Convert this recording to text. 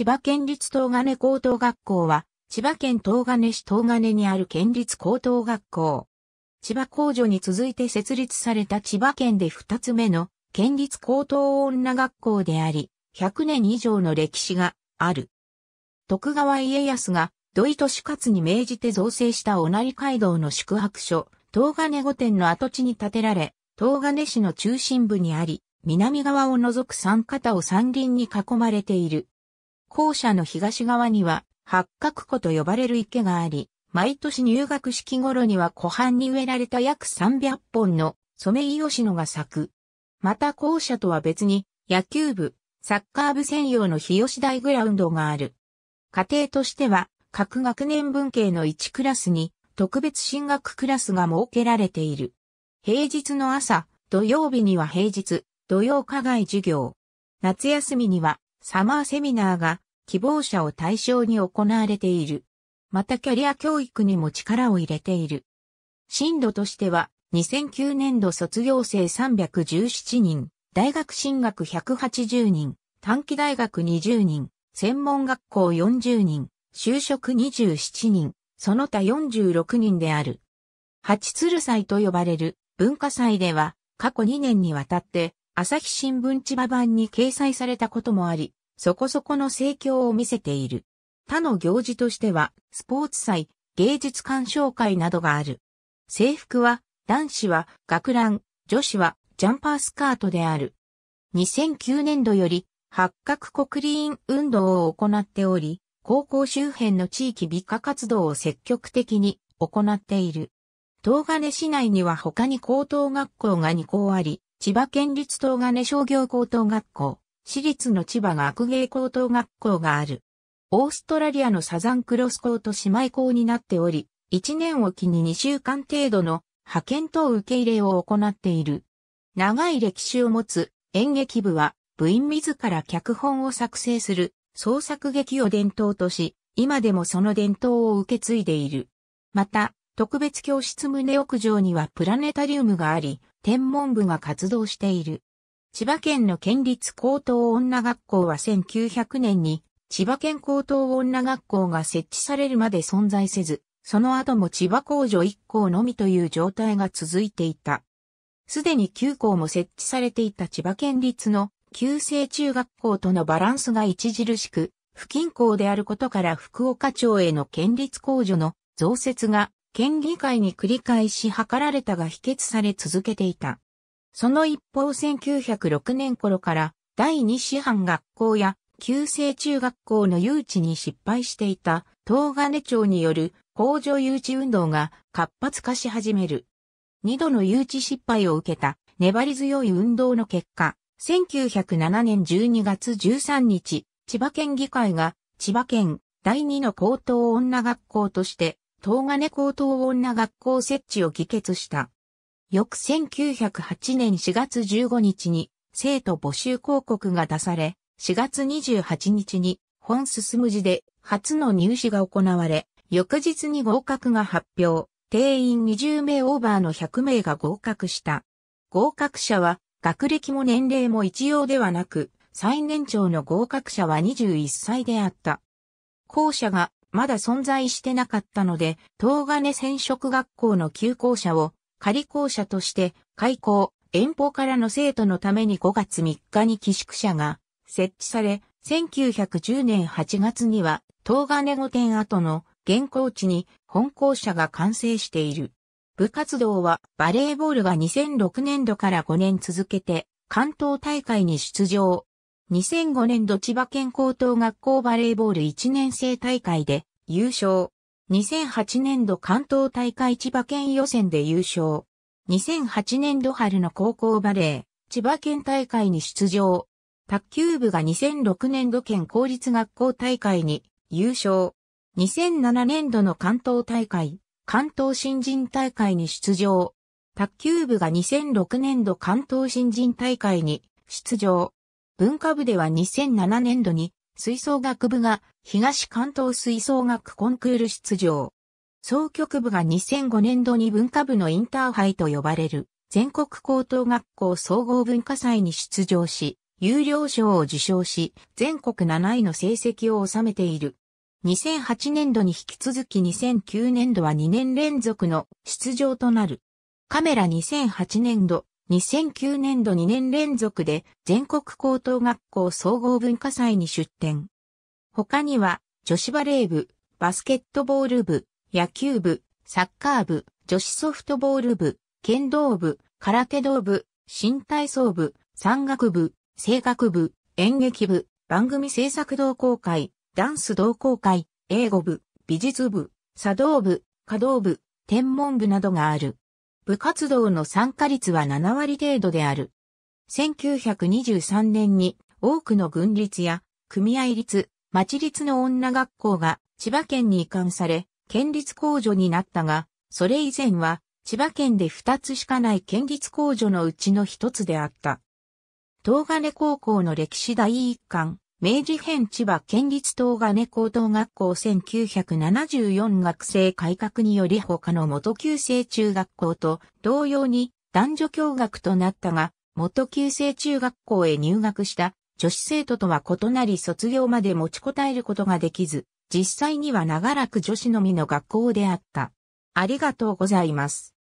千葉県立東金高等学校は、千葉県東金市東金にある県立高等学校。千葉工場に続いて設立された千葉県で二つ目の県立高等女学校であり、100年以上の歴史がある。徳川家康が土井利勝に命じて造成した御成街道の宿泊所、東金御殿の跡地に建てられ、東金市の中心部にあり、南側を除く三方を山林に囲まれている。校舎の東側には、八角湖と呼ばれる池があり、毎年入学式頃には湖畔に植えられた約300本のソメイヨシノが咲く。また校舎とは別に、野球部、サッカー部専用の日吉大グラウンドがある。家庭としては、各学年文系の1クラスに、特別進学クラスが設けられている。平日の朝、土曜日には平日、土曜課外授業。夏休みには、サマーセミナーが希望者を対象に行われている。またキャリア教育にも力を入れている。進度としては、2009年度卒業生317人、大学進学180人、短期大学20人、専門学校40人、就職27人、その他46人である。八鶴祭と呼ばれる文化祭では、過去2年にわたって、朝日新聞千葉版に掲載されたこともあり、そこそこの盛況を見せている。他の行事としては、スポーツ祭、芸術鑑賞会などがある。制服は、男子は学ラン、女子はジャンパースカートである。2009年度より、八角国立運動を行っており、高校周辺の地域美化活動を積極的に行っている。東金市内には他に高等学校が2校あり、千葉県立東金商業高等学校、私立の千葉学芸高等学校がある。オーストラリアのサザンクロス校と姉妹校になっており、1年おきに2週間程度の派遣等受け入れを行っている。長い歴史を持つ演劇部は部員自ら脚本を作成する創作劇を伝統とし、今でもその伝統を受け継いでいる。また、特別教室棟屋上にはプラネタリウムがあり、天文部が活動している。千葉県の県立高等女学校は1900年に千葉県高等女学校が設置されるまで存在せず、その後も千葉工場1校のみという状態が続いていた。すでに9校も設置されていた千葉県立の旧制中学校とのバランスが著しく、不均衡であることから福岡町への県立工場の増設が県議会に繰り返し図られたが否決され続けていた。その一方1906年頃から第二師範学校や旧制中学校の誘致に失敗していた東金町による工場誘致運動が活発化し始める。二度の誘致失敗を受けた粘り強い運動の結果、1907年12月13日、千葉県議会が千葉県第二の高等女学校として東金高等女学校設置を議決した。翌1908年4月15日に生徒募集広告が出され、4月28日に本進む字で初の入試が行われ、翌日に合格が発表、定員20名オーバーの100名が合格した。合格者は学歴も年齢も一様ではなく、最年長の合格者は21歳であった。校舎がまだ存在してなかったので、東金染色学校の旧校舎を仮校舎として開校、遠方からの生徒のために5月3日に寄宿舎が設置され、1910年8月には、東金御殿跡の現校地に本校舎が完成している。部活動はバレーボールが2006年度から5年続けて関東大会に出場。2005年度千葉県高等学校バレーボール1年生大会で優勝。2008年度関東大会千葉県予選で優勝。2008年度春の高校バレー、千葉県大会に出場。卓球部が2006年度県公立学校大会に優勝。2007年度の関東大会、関東新人大会に出場。卓球部が2006年度関東新人大会に出場。文化部では2007年度に吹奏楽部が東関東吹奏楽コンクール出場。総局部が2005年度に文化部のインターハイと呼ばれる全国高等学校総合文化祭に出場し、有料賞を受賞し、全国7位の成績を収めている。2008年度に引き続き2009年度は2年連続の出場となる。カメラ2008年度2009年度2年連続で全国高等学校総合文化祭に出展。他には女子バレー部、バスケットボール部、野球部、サッカー部、女子ソフトボール部、剣道部、空手道部、新体操部、山岳部、声楽部、演劇部、番組制作同好会、ダンス同好会、英語部、美術部、茶道部、華道部、天文部などがある。部活動の参加率は7割程度である。1923年に多くの軍立や組合立、町立の女学校が千葉県に移管され、県立公助になったが、それ以前は千葉県で2つしかない県立公助のうちの1つであった。東金高校の歴史第一巻、明治編千葉県立東金高等学校1974学生改革により他の元旧制中学校と同様に男女共学となったが、元旧制中学校へ入学した女子生徒とは異なり卒業まで持ちこたえることができず、実際には長らく女子のみの学校であった。ありがとうございます。